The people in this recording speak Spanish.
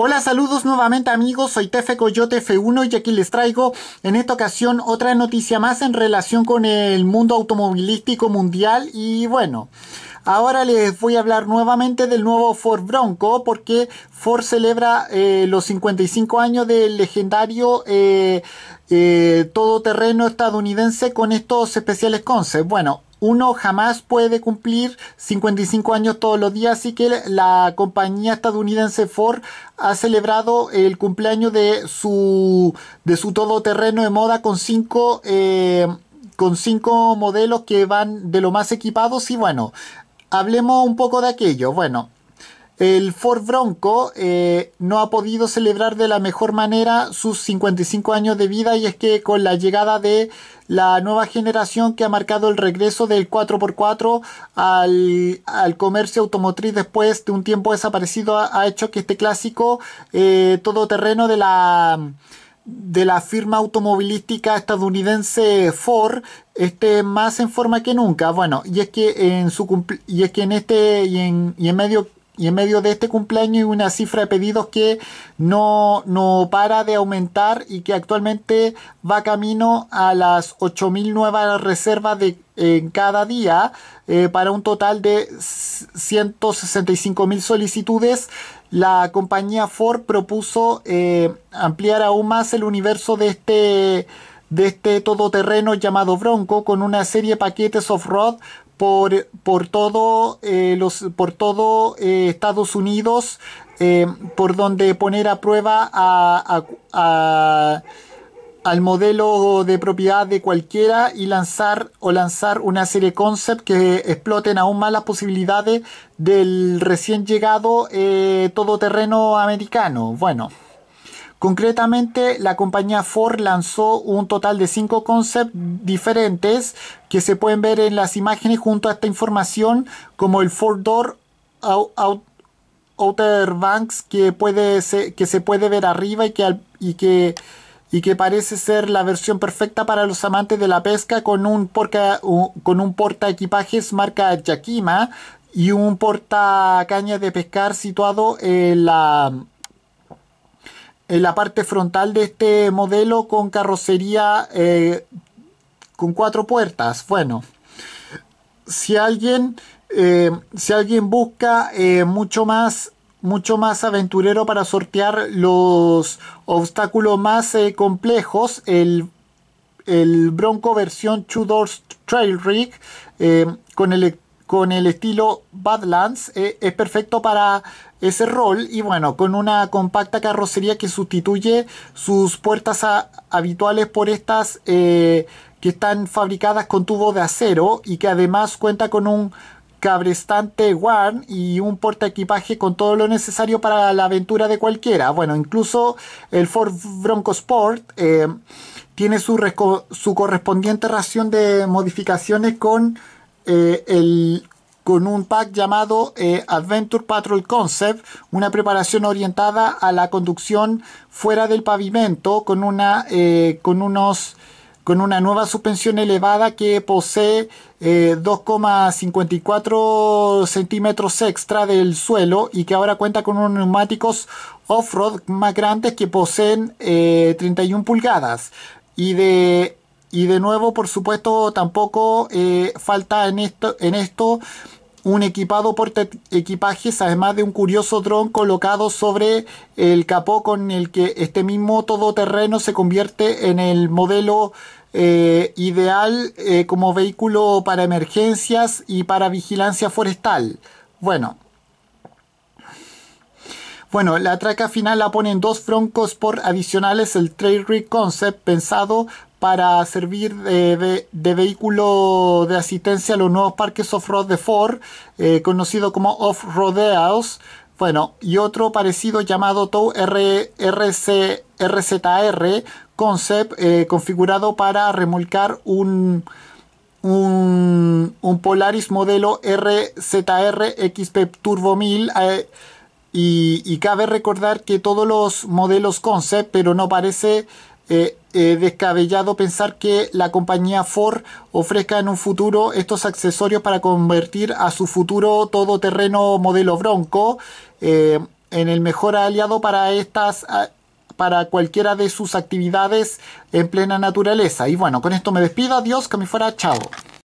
Hola, saludos nuevamente amigos, soy Tefe Coyote F1 y aquí les traigo en esta ocasión otra noticia más en relación con el mundo automovilístico mundial y bueno, ahora les voy a hablar nuevamente del nuevo Ford Bronco porque Ford celebra eh, los 55 años del legendario eh, eh, todoterreno estadounidense con estos especiales concept, Bueno, uno jamás puede cumplir 55 años todos los días, así que la compañía estadounidense Ford ha celebrado el cumpleaños de su, de su todoterreno de moda con cinco, eh, con cinco modelos que van de lo más equipados y bueno, hablemos un poco de aquello. Bueno, el Ford Bronco eh, no ha podido celebrar de la mejor manera sus 55 años de vida y es que con la llegada de la nueva generación que ha marcado el regreso del 4x4 al, comercio automotriz después de un tiempo desaparecido ha, hecho que este clásico eh, todoterreno de la de la firma automovilística estadounidense Ford esté más en forma que nunca. Bueno, y es que en su y es que en este y en, y en medio y en medio de este cumpleaños hay una cifra de pedidos que no, no para de aumentar y que actualmente va camino a las 8.000 nuevas reservas de, en cada día eh, para un total de 165.000 solicitudes. La compañía Ford propuso eh, ampliar aún más el universo de este de este todoterreno llamado Bronco con una serie de paquetes off-road por, por todo, eh, por todo eh, Estados Unidos, eh, por donde poner a prueba a, al modelo de propiedad de cualquiera y lanzar o lanzar una serie concept que exploten aún más las posibilidades del recién llegado todoterreno americano. Bueno. Concretamente, la compañía Ford lanzó un total de cinco conceptos diferentes que se pueden ver en las imágenes junto a esta información, como el Ford Door Outer Banks que, puede, se, que se puede ver arriba y que, y que y que parece ser la versión perfecta para los amantes de la pesca con un con un porta equipajes marca Yakima y un porta caña de pescar situado en la en la parte frontal de este modelo con carrocería eh, con cuatro puertas. Bueno, si alguien, eh, si alguien busca eh, mucho más mucho más aventurero para sortear los obstáculos más complejos, el, Bronco versión two Doors Trail Rig con el con el estilo Badlands eh, es perfecto para ese rol y bueno, con una compacta carrocería que sustituye sus puertas habituales por estas eh, que están fabricadas con tubo de acero y que además cuenta con un cabrestante Warn y un portaequipaje equipaje con todo lo necesario para la aventura de cualquiera. Bueno, incluso el Ford Bronco Sport eh, tiene su, su correspondiente ración de modificaciones con eh, el, con un pack llamado eh, Adventure Patrol Concept, una preparación orientada a la conducción fuera del pavimento con, una, eh, con, unos, con una nueva suspensión elevada que posee 2,54 centímetros extra del suelo y que ahora cuenta con unos neumáticos off-road más grandes que poseen 31 pulgadas y de y de nuevo, por supuesto, tampoco eh, falta en esto, en esto un equipado por equipajes, además de un curioso dron colocado sobre el capó con el que este mismo todoterreno se convierte en el modelo eh, ideal eh, como vehículo para emergencias y para vigilancia forestal. Bueno, bueno, la traca final la ponen dos froncos por adicionales, el Trail Rig Concept pensado para servir de, vehículo de asistencia a los nuevos parques off-road de Ford, eh, conocido como off rodeos Bueno, y otro parecido llamado Tow RZR Concept, eh, configurado para remolcar un, un, Polaris modelo RZR XP Turbo 1000. Y, cabe recordar que todos los modelos concept, pero no parece eh, eh, descabellado pensar que la compañía Ford ofrezca en un futuro estos accesorios para convertir a su futuro todoterreno modelo Bronco eh, en el mejor aliado para estas para cualquiera de sus actividades en plena naturaleza. Y bueno, con esto me despido. Adiós, que me fuera. Chao.